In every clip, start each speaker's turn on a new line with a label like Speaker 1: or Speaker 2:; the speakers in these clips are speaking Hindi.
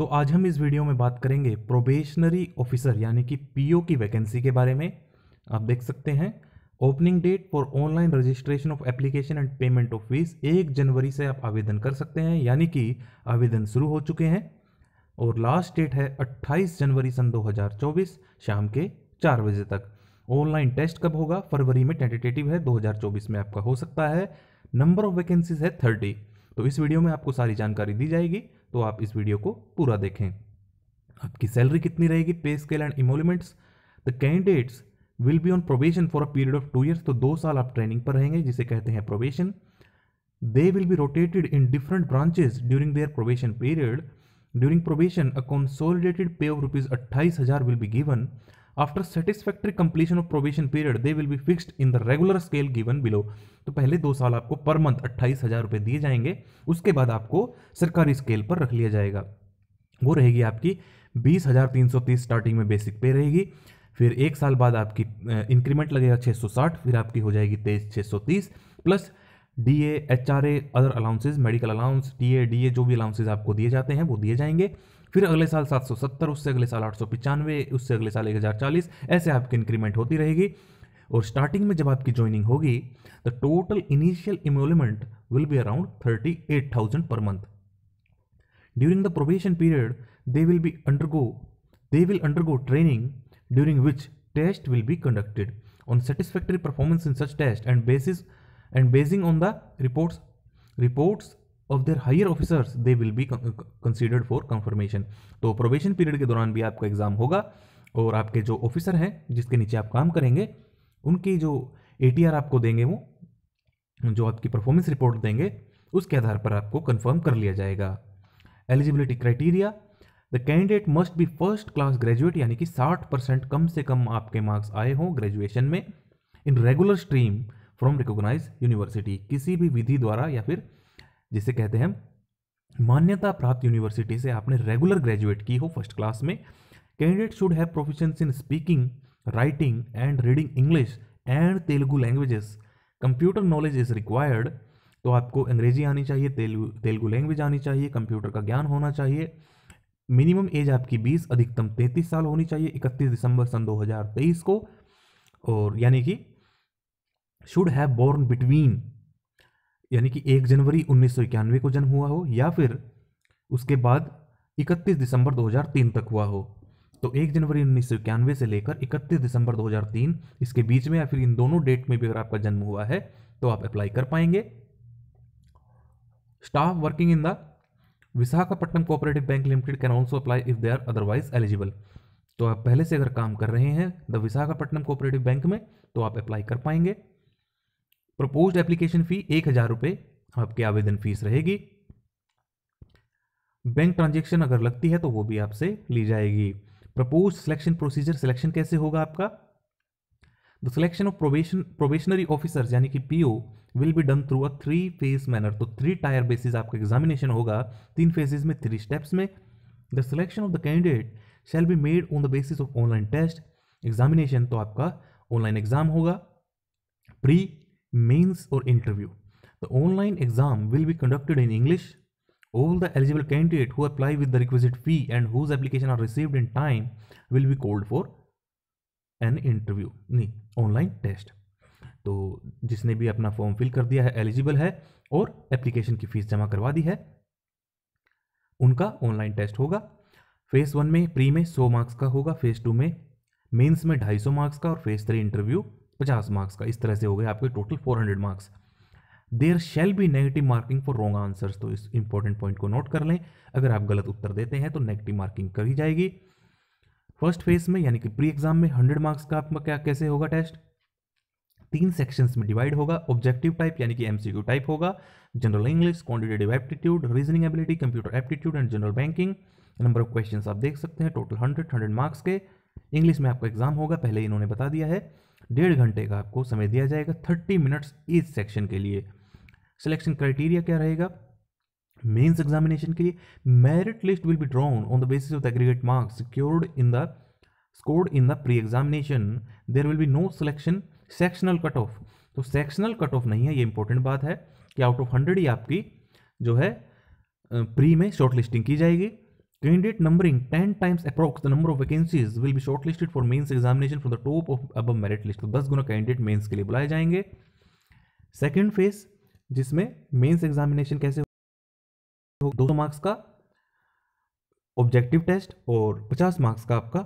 Speaker 1: तो आज हम इस वीडियो में बात करेंगे प्रोबेशनरी ऑफिसर यानी कि पीओ की वैकेंसी के बारे में आप देख सकते हैं opening date for online registration of application and payment of fees एक जनवरी से आप आवेदन कर सकते हैं यानी कि आवेदन शुरू हो चुके हैं और लास्ट डेट है 28 जनवरी सन 2024 शाम के चार बजे तक ऑनलाइन टेस्ट कब होगा फरवरी में टेंटेटिव है 2024 में आपका हो सकता है नंबर ऑफ वैकेंसीज है थर्टी तो इस वीडियो में आपको सारी जानकारी दी जाएगी तो आप इस वीडियो को पूरा देखें आपकी सैलरी कितनी रहेगी pay scale and emoluments the candidates will be on probation for a period of two years तो दो साल आप ट्रेनिंग पर रहेंगे जिसे कहते हैं probation they will be rotated in different branches during their probation period during probation a consolidated pay of rupees अट्ठाईस हजार will be given after satisfactory completion of probation period they will be fixed in the regular scale given below तो पहले दो साल आपको पर मंथ अट्ठाईस हज़ार रुपये दिए जाएंगे उसके बाद आपको सरकारी स्केल पर रख लिया जाएगा वो रहेगी आपकी बीस हज़ार तीन सौ तीस स्टार्टिंग में बेसिक पे रहेगी फिर एक साल बाद आपकी इंक्रीमेंट लगेगा छः सौ साठ फिर आपकी हो जाएगी तेईस छः सौ तीस plus D A H R A other allowances medical allowance T A D A जो भी अलाउंसेज आपको दिए जाते हैं वो दिए जाएंगे फिर अगले साल 770 उससे अगले साल आठ उससे अगले साल चालीस ऐसे आपकी इंक्रीमेंट होती रहेगी और स्टार्टिंग में जब आपकी ज्वाइनिंग होगी the total initial emolument will be around thirty eight thousand per month during the probation period they will be undergo they will undergo training during which test will be conducted on satisfactory performance in such test and basis and basing on the reports reports of their higher officers they will be considered for confirmation तो प्रोबेशन पीरियड के दौरान भी आपका एग्ज़ाम होगा और आपके जो ऑफिसर हैं जिसके नीचे आप काम करेंगे उनके जो ए आपको देंगे वो जो आपकी परफॉर्मेंस रिपोर्ट देंगे उसके आधार पर आपको कन्फर्म कर लिया जाएगा eligibility criteria the candidate must be first class graduate यानी कि 60 परसेंट कम से कम आपके मार्क्स आए हों ग्रेजुएशन में in regular stream from recognise university किसी भी विधि द्वारा या फिर जिसे कहते हैं मान्यता प्राप्त यूनिवर्सिटी से आपने रेगुलर ग्रेजुएट की हो फर्स्ट क्लास में candidate should have proficiency in speaking writing and reading English and Telugu languages computer knowledge is required तो आपको अंग्रेजी आनी चाहिए तेलुगु तेलुगु लैंग्वेज आनी चाहिए कंप्यूटर का ज्ञान होना चाहिए मिनिमम एज आपकी 20 अधिकतम 33 साल होनी चाहिए 31 दिसंबर सन 2023 को और यानी कि शुड हैव बोर्न बिटवीन यानी कि एक जनवरी उन्नीस को जन्म हुआ हो या फिर उसके बाद 31 दिसंबर 2003 तक हुआ हो तो एक जनवरी उन्नीस से लेकर 31 दिसंबर 2003 इसके बीच में या फिर इन दोनों डेट में भी अगर आपका जन्म हुआ है तो आप अप्लाई कर पाएंगे staff working in the Visakhapatnam cooperative bank limited can also apply if they are otherwise eligible तो आप पहले से अगर काम कर रहे हैं द विशाखापट्टनम कोऑपरेटिव बैंक में तो आप अप्लाई कर पाएंगे प्रपोज एप्लीकेशन फी एक हज़ार रुपये आपकी आवेदन फीस रहेगी बैंक ट्रांजेक्शन अगर लगती है तो वो भी आपसे ली जाएगी प्रपोज सिलेक्शन प्रोसीजर सिलेक्शन कैसे होगा आपका the selection of probation probationary officer यानी कि PO will be done through a three phase manner तो थ्री टायर बेसिस आपका एग्जामिनेशन होगा तीन फेजेज में थ्री स्टेप्स में the selection of the candidate shall be made on the basis of online test examination तो आपका ऑनलाइन एग्जाम होगा pre mains or interview. The online exam will be conducted in English. All the eligible candidates who apply with the requisite fee and whose application are received in time will be called for an interview. नहीं online test. तो जिसने भी अपना फॉर्म फिल कर दिया है एलिजिबल है और एप्लीकेशन की फीस जमा करवा दी है उनका ऑनलाइन टेस्ट होगा फेस वन में प्री में 100 मार्क्स का होगा फेस टू में मेंस में 250 मार्क्स का और फेस थ्री इंटरव्यू पचास मार्क्स का इस तरह से हो गए आपके total four hundred marks there shall be negative marking for wrong answers तो इस इंपॉर्टेंट पॉइंट को नोट कर लें अगर आप गलत उत्तर देते हैं तो नेगेटिव मार्किंग करी जाएगी फर्स्ट फेज में यानी कि प्री एग्जाम में हंड्रेड मार्क्स का आपका क्या कैसे होगा टेस्ट तीन सेक्शंस में डिवाइड होगा ऑब्जेक्टिव टाइप यानी कि एमसीक्यू टाइप होगा general English quantitative aptitude reasoning ability computer aptitude and general banking number of questions आप देख सकते हैं टोटल हंड्रेड हंड्रेड मार्क्स के इंग्लिश में आपका एग्जाम होगा पहले इन्होंने बता दिया है डेढ़ घंटे का आपको समय दिया जाएगा थर्टी मिनट्स इस सेक्शन के लिए सिलेक्शन क्राइटेरिया क्या रहेगा मेंस एग्जामिनेशन के लिए merit list will be drawn on the basis of the aggregate marks secured in the scored in the pre examination there will be no selection sectional cut off तो सेक्शनल कट ऑफ नहीं है ये इंपॉर्टेंट बात है कि आउट ऑफ हंड्रेड ही आपकी जो है प्री में शॉर्ट लिस्टिंग की जाएगी Candidate numbering 10 times approx the number of vacancies will be shortlisted for mains examination from the top of above merit list. तो 10 गुना कैंडिडेट मेंस के लिए बुलाए जाएंगे सेकेंड फेज जिसमें मेंस एग्जामिनेशन कैसे हो दो मार्क्स का ऑब्जेक्टिव टेस्ट और 50 मार्क्स का आपका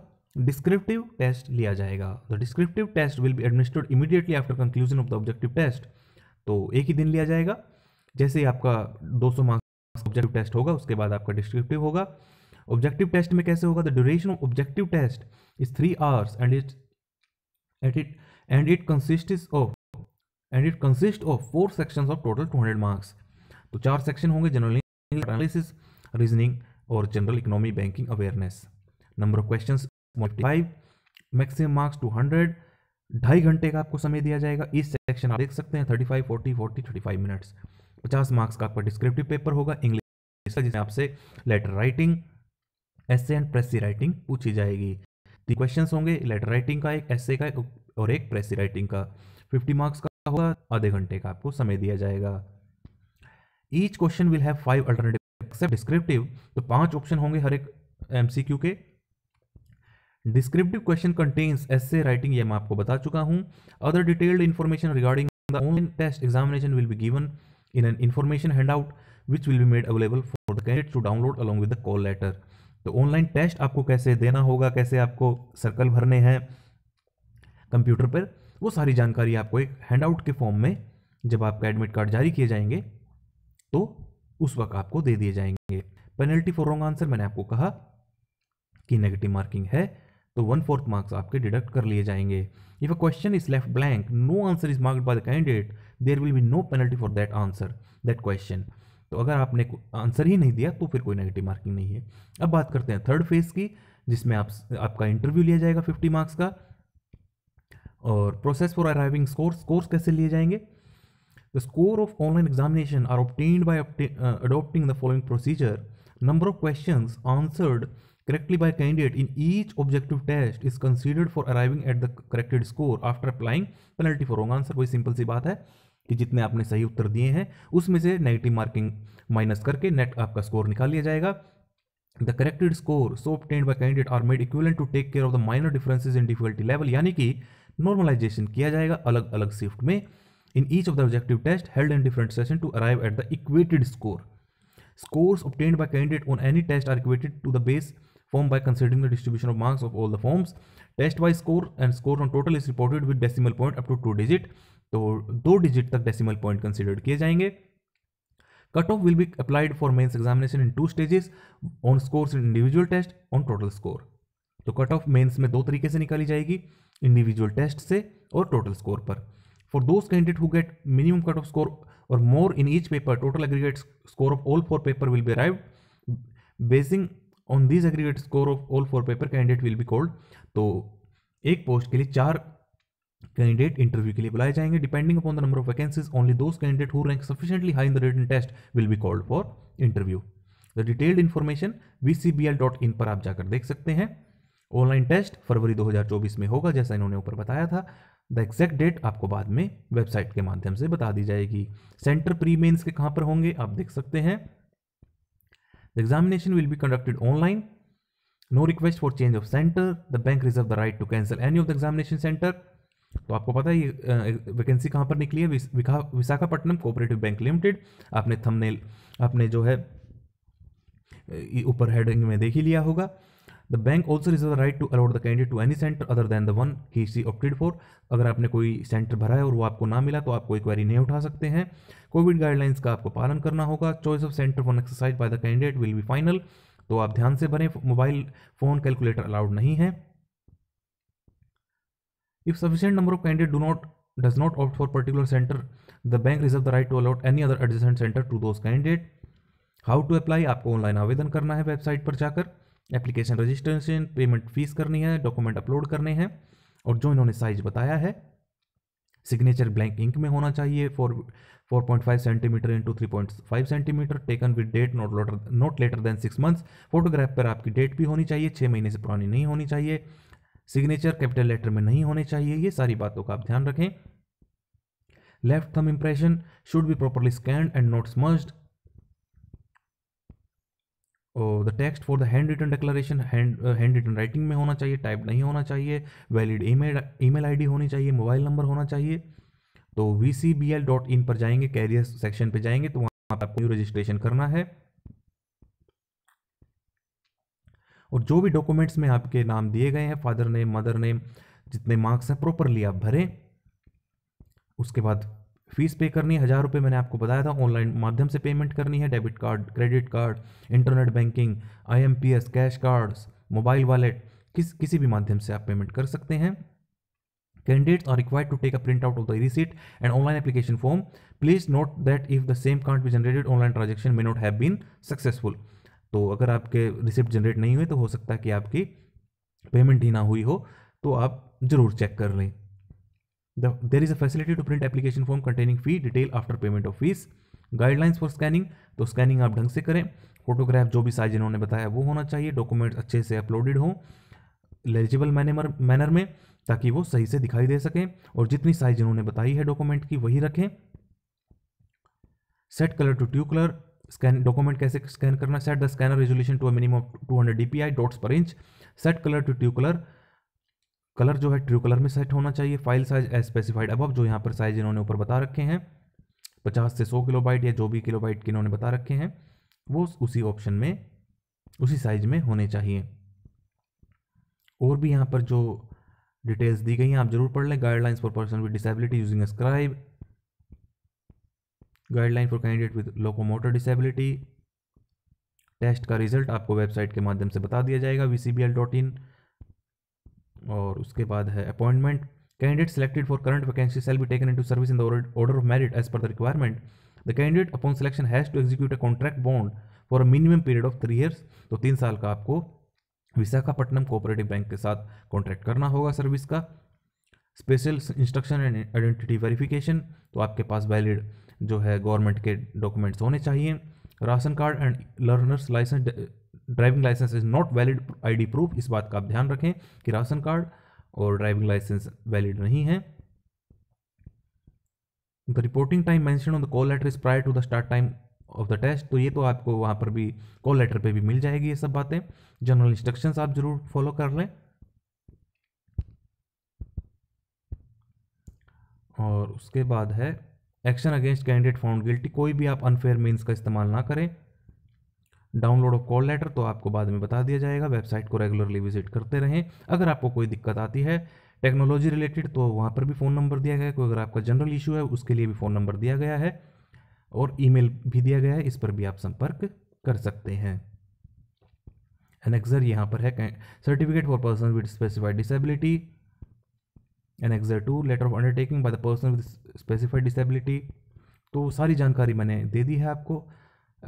Speaker 1: डिस्क्रिप्टिव टेस्ट लिया जाएगा the descriptive test will be administered immediately after conclusion of the objective test तो एक ही दिन लिया जाएगा जैसे ही आपका 200 मार्क्स ऑब्जेक्टिव टेस्ट होगा उसके बाद आपका डिस्क्रिप्टिव होगा ऑब्जेक्टिव टेस्ट में कैसे होगा the duration of objective test is three hours and it at it and it consist of and it consist of four section of total two hundred marks तो चार सेक्शन होंगे जनरल एनालिसिस रीजनिंग और general economy banking awareness number of question five maximum marks two hundred ढाई घंटे का आपको समय दिया जाएगा इस सेक्शन आप देख सकते हैं thirty five forty forty thirty five minutes पचास मार्क्स का आपका डिस्क्रिप्टिव पेपर होगा इंग्लिश जिसमें आपसे letter writing essay and precis writing पूछी जाएगी तीन क्वेश्चन होंगे लेटर राइटिंग का एक एसे का एक और एक प्रेसी राइटिंग का फिफ्टी मार्क्स का होगा आधे घंटे का आपको समय दिया जाएगा each question will have five alternative except descriptive तो पांच ऑप्शन होंगे हर एक एमसीक्यू के descriptive question contents essay writing ये मैं आपको बता चुका हूँ other detailed information regarding the online test examination will be given in an information hand out which will be made available for the candidate to download along with the call letter तो ऑनलाइन टेस्ट आपको कैसे देना होगा कैसे आपको सर्कल भरने हैं कंप्यूटर पर वो सारी जानकारी आपको एक हैंडआउट के फॉर्म में जब आपका एडमिट कार्ड जारी किए जाएंगे तो उस वक्त आपको दे दिए जाएंगे पेनल्टी फॉर रॉन्ग आंसर मैंने आपको कहा कि नेगेटिव मार्किंग है तो वन फोर्थ मार्क्स आपके डिडक्ट कर लिए जाएंगे if a question is left blank no answer is marked by the candidate there will be no penalty for that answer that question तो अगर आपने आंसर ही नहीं दिया तो फिर कोई नेगेटिव मार्किंग नहीं है अब बात करते हैं थर्ड फेज़ की जिसमें आप आपका इंटरव्यू लिया जाएगा फिफ्टी मार्क्स का और process for arriving score scores कैसे लिए जाएंगे the score of online examination are obtained by adopting the following procedure number of question answered correctly by candidate in each objective test is considered for arriving at the corrected score after applying penalty for wrong answer कोई सिंपल सी बात है कि जितने आपने सही उत्तर दिए हैं उसमें से नेगेटिव मार्किंग माइनस करके नेट आपका स्कोर निकाल लिया जाएगा the corrected score so obtained by candidate are made equivalent to take care of the minor differences in difficulty level यानी कि नॉर्मलाइजेशन किया जाएगा अलग अलग शिफ्ट में in each of the objective test held in different session to arrive at the equated score scores obtained by candidate on any test are equated to the base form by considering the distribution of marks of all the forms test wise score and score on total is reported with decimal point up to two digit तो दो डिजिट तक डेसिमल पॉइंट कंसिडर किए जाएंगे cut off will be applied for mains examination in two stages on score in individual test on total score तो कट ऑफ मेन्स में दो तरीके से निकाली जाएगी इंडिविजुअल टेस्ट से और टोटल स्कोर पर for those candidate who get minimum cut off score और more in each paper total aggregate score of all four paper will be arrive basing on this aggregate score of all four paper candidate will be called तो एक पोस्ट के लिए चार कैंडिडेट इंटरव्यू के लिए बुलाए जाएंगे depending upon the number of vacancies only those candidate who rank sufficiently high in the written test will be called for interview the detailed information वी पर आप जाकर देख सकते हैं ऑनलाइन टेस्ट फरवरी 2024 में होगा जैसा इन्होंने ऊपर बताया था द एग्जैक्ट डेट आपको बाद में वेबसाइट के माध्यम से बता दी जाएगी सेंटर प्री मेन्स के कहाँ पर होंगे आप देख सकते हैं the examination will be conducted online no request for change of centre the bank reserve the right to cancel any of the examination centre तो आपको पता है ये वैकेंसी कहाँ पर निकली है विशाखापट्टनम कोऑपरेटिव बैंक लिमिटेड आपने थंबनेल आपने जो है ऊपर हेडिंग में देख ही लिया होगा the bank also reserve the right to allowed the candidate to any centre other than the one he she opted for अगर आपने कोई सेंटर भरा है और वो आपको ना मिला तो आप कोई क्वारी नहीं उठा सकते हैं कोविड गाइडलाइंस का आपको पालन करना होगा choice of centre for exercise by the candidate will be final तो आप ध्यान से भरें मोबाइल फ़ोन कैलकुलेटर अलाउड नहीं है if sufficient number of candidate do not does not opt for particular center, the bank reserve the right to allot any other adjacent center to those candidate. How to apply आपको ऑनलाइन आवेदन करना है वेबसाइट पर जाकर एप्लीकेशन रजिस्ट्रेशन पेमेंट फीस करनी है डॉक्यूमेंट अपलोड करने हैं और जो इन्होंने साइज बताया है सिग्नेचर ब्लैंक इंक में होना चाहिए four four point five centimetre into three point five centimetre taken with date not not later than six months photograph पर आपकी डेट भी होनी चाहिए छः महीने से पुरानी नहीं होनी चाहिए सिग्नेचर कैपिटल लेटर में नहीं होने चाहिए ये सारी बातों का आप ध्यान रखें left thumb impression should be properly scanned and not smudged और the text for the handwritten declaration handwritten writing में होना चाहिए टाइप नहीं होना चाहिए वैलिड ईमेल ईमेल आईडी होनी चाहिए मोबाइल नंबर होना चाहिए तो V C B L dot in पर जाएंगे कैरियर सेक्शन पे जाएंगे तो वहाँ आपको न्यू रजिस्ट्रेशन करना है और जो भी डॉक्यूमेंट्स में आपके नाम दिए गए हैं फादर नेम मदर नेम जितने मार्क्स हैं प्रॉपरली आप भरें उसके बाद फीस पे करनी है हज़ार रुपये मैंने आपको बताया था ऑनलाइन माध्यम से पेमेंट करनी है debit card credit card internet banking I cash cards mobile wallet किस किसी भी माध्यम से आप पेमेंट कर सकते हैं are required to take a print out of the receipt and online application form please note that if the same card be generated online transaction may not have been successful तो अगर आपके रिसिप्ट जनरेट नहीं हुए तो हो सकता है कि आपकी पेमेंट ही ना हुई हो तो आप ज़रूर चेक कर लें there is a facility to print application form containing fee detail after payment of fees guidelines for scanning तो स्कैनिंग आप ढंग से करें फोटोग्राफ जो भी साइज इन्होंने बताया वो होना चाहिए डॉक्यूमेंट्स अच्छे से अपलोडेड हों एलिजिबल मैनर मैनर में ताकि वो सही से दिखाई दे सकें और जितनी साइज इन्होंने बताई है डॉक्यूमेंट की वही रखें set colour to true colour scan document कैसे स्कैन करना set the scanner resolution to a minimum two hundred D P I dots per inch set colour to true colour colour जो है ट्रू कलर में सेट होना चाहिए फाइल साइज एज स्पेसिफाइड अब जो यहाँ पर साइज इन्होंने ऊपर बता रखे हैं पचास से सौ किलो बाइट या जो भी किलो बाइट के इन्होंने बता रखे हैं वो उसी ऑप्शन में उसी साइज में होने चाहिए और भी यहाँ पर जो डिटेल्स दी गई हैं आप जरूर पढ़ लें guidelines for person with disability using scribe guideline for candidate with locomotor disability test का रिजल्ट आपको वेबसाइट के माध्यम से बता दिया जाएगा V C B L dot in और उसके बाद है appointment candidate selected for current vacancy shall be taken into service in the order of merit as per the requirement the candidate upon selection has to execute a contract bond for a minimum period of three years तो तीन साल का आपको विशाखापट्टनम कोऑपरेटिव बैंक के साथ कॉन्ट्रैक्ट करना होगा सर्विस का special instruction and identity verification तो आपके पास वैलिड जो है गवर्नमेंट के डॉक्यूमेंट्स होने चाहिए ration card and learners licence driving licence is not valid ID proof इस बात का आप ध्यान रखें कि राशन कार्ड और ड्राइविंग लाइसेंस वैलिड नहीं है the reporting time mentioned on the call letter is prior to the start time of the test तो ये तो आपको वहाँ पर भी कॉल लेटर पर भी मिल जाएगी ये सब बातें जनरल इंस्ट्रक्शंस आप जरूर फॉलो कर लें और उसके बाद है action against candidate found guilty कोई भी आप अनफेयर मीन्स का इस्तेमाल ना करें डाउनलोड ऑफ कॉल लेटर तो आपको बाद में बता दिया जाएगा वेबसाइट को रेगुलरली विजिट करते रहें अगर आपको कोई दिक्कत आती है टेक्नोलॉजी रिलेटेड तो वहाँ पर भी फ़ोन नंबर दिया गया है कोई अगर आपका जनरल इशू है उसके लिए भी फ़ोन नंबर दिया गया है और ईमेल भी दिया गया है इस पर भी आप संपर्क कर सकते हैं एनेक्सर यहाँ पर है certificate for person with specified disability annexure two letter of undertaking by the person with specified disability तो सारी जानकारी मैंने दे दी है आपको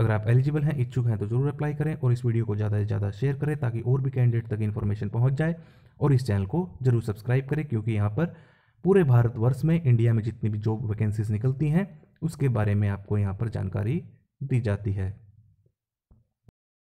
Speaker 1: अगर आप एलिजिबल हैं इच्छुक हैं तो ज़रूर अप्लाई करें और इस वीडियो को ज़्यादा से ज़्यादा शेयर करें ताकि और भी कैंडिडेट तक इन्फॉर्मेशन पहुंच जाए और इस चैनल को ज़रूर सब्सक्राइब करें क्योंकि यहाँ पर पूरे भारतवर्ष में इंडिया में जितनी भी जॉब वैकेंसीज निकलती हैं उसके बारे में आपको यहाँ पर जानकारी दी जाती है